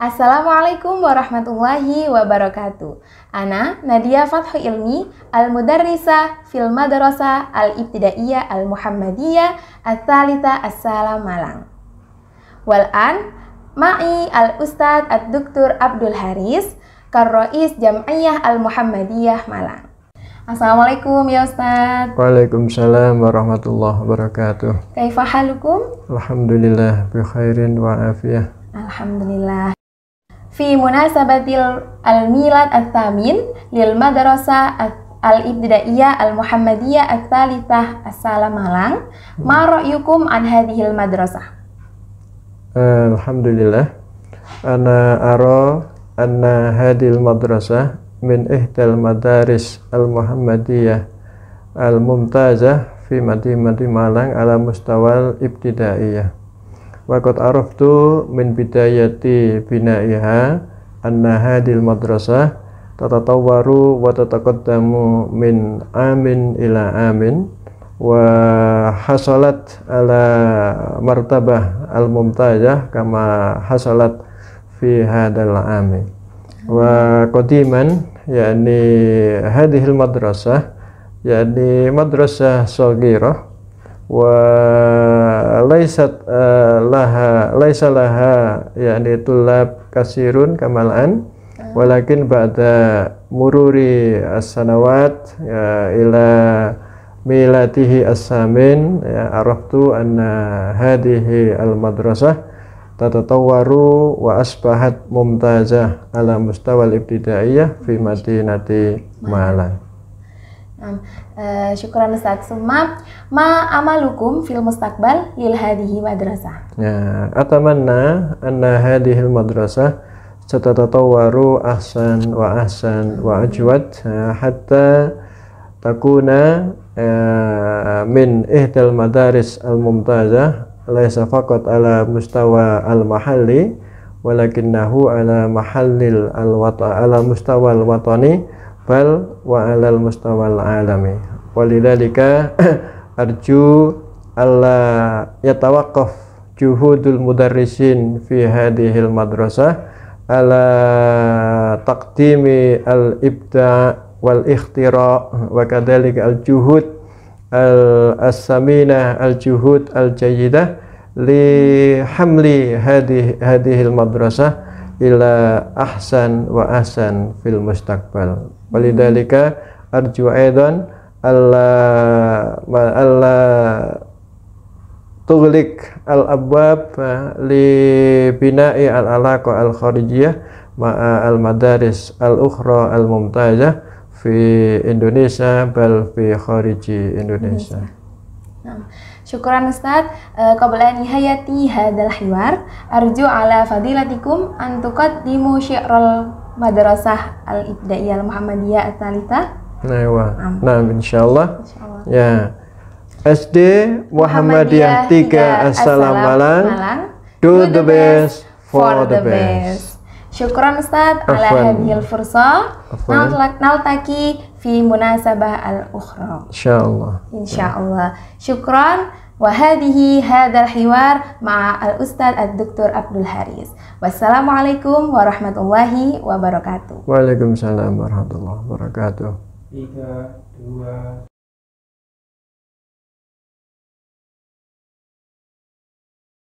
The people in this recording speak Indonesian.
Assalamualaikum warahmatullahi wabarakatuh. Ana Nadia Fathu Ilmi, Al-Mudarrisa fil Madrasa Al-Ibtidaiyah Al-Muhammadiyah Al-Thalitha Assalam Malang. an, ma'i Al-Ustad Ad-Duktur Abdul Haris, Karrois Jam'iyah Al-Muhammadiyah Malang. Assalamualaikum ya Ustaz Waalaikumsalam warahmatullahi wabarakatuh halukum? Alhamdulillah, bi khairin wa afiyah Alhamdulillah. Fi munasabatil al-milad al-thamin lil madrasah al-ibtidaiyah al-muhammadiyah al-thalithah as-salam malang. Ma ra'yukum an hadihil madrasah? Alhamdulillah. Ana aro anna hadil madrasah min ihdal madaris al-muhammadiyah al-mumtazah fi madi Malang ala mustawal ibtidaiyah. Waqat tu min bidayati binaiha anna hadil madrasah tatatawwaru wa tataqaddamu min amin ila amin wa hasalat ala martabah al mumtajah kama hasalat fi hadal amin wa qadiman yakni hadhil madrasah yakni madrasah saghirah wa laisat uh, eh, laha laisa laha yakni tulab kasirun kamalan ah. walakin ba'da mururi as-sanawat ya, ila milatihi as-samin ya, araftu anna hadihi al-madrasah tatatawwaru wa asbahat mumtazah ala mustawal ibtidaiyah fi madinati Malang. Nah, eh, syukuran Ustaz Suma ma amalukum fil mustaqbal lil hadhihi madrasah. Ya, atamanna anna hadhihi madrasah satatatawwaru ahsan wa ahsan wa ajwad eh, hatta takuna eh, min ihdal madaris al-mumtazah laysa faqat ala mustawa al-mahalli walakinnahu ala mahallil al-wata ala mustawa al-watani al watani bal wa alal mustawal alami walidalika arju alla yatawakaf juhudul mudarrisin fi hadihil madrasah ala taqdimi al ibda wal ikhtira wa kadzalika al juhud al asamina al juhud al jayidah li hamli hadhi hadhil madrasah ila ahsan wa ahsan fil mustaqbal Walidalika arju aidan Allah Allah tughliq al abwab eh, li bina'i al alaqa al kharijiyah ma al madaris al ukhra al mumtazah fi Indonesia bal fi khariji Indonesia. Nah, syukuran Ustaz, uh, qabla nihayati hadzal hiwar, arju ala fadilatikum antukat dimu syi'ral Madrasah Al-Ibdaiyah Muhammadiyah Al-Thalitha. Nah, wah. Nah, insyaallah. Insyaallah. Ya. SD Muhammadiyah 3 Assalam Malang. Do the best for the best. Syukran Ustaz ala hadhil fursa. Naltaki fi munasabah al-ukhra. Insyaallah. Insyaallah. Syukran. Wahadihi hadal hiwar ma'al ustad doktor Abdul Haris. Wassalamualaikum warahmatullahi wabarakatuh. Waalaikumsalam warahmatullahi wabarakatuh. Tiga, dua,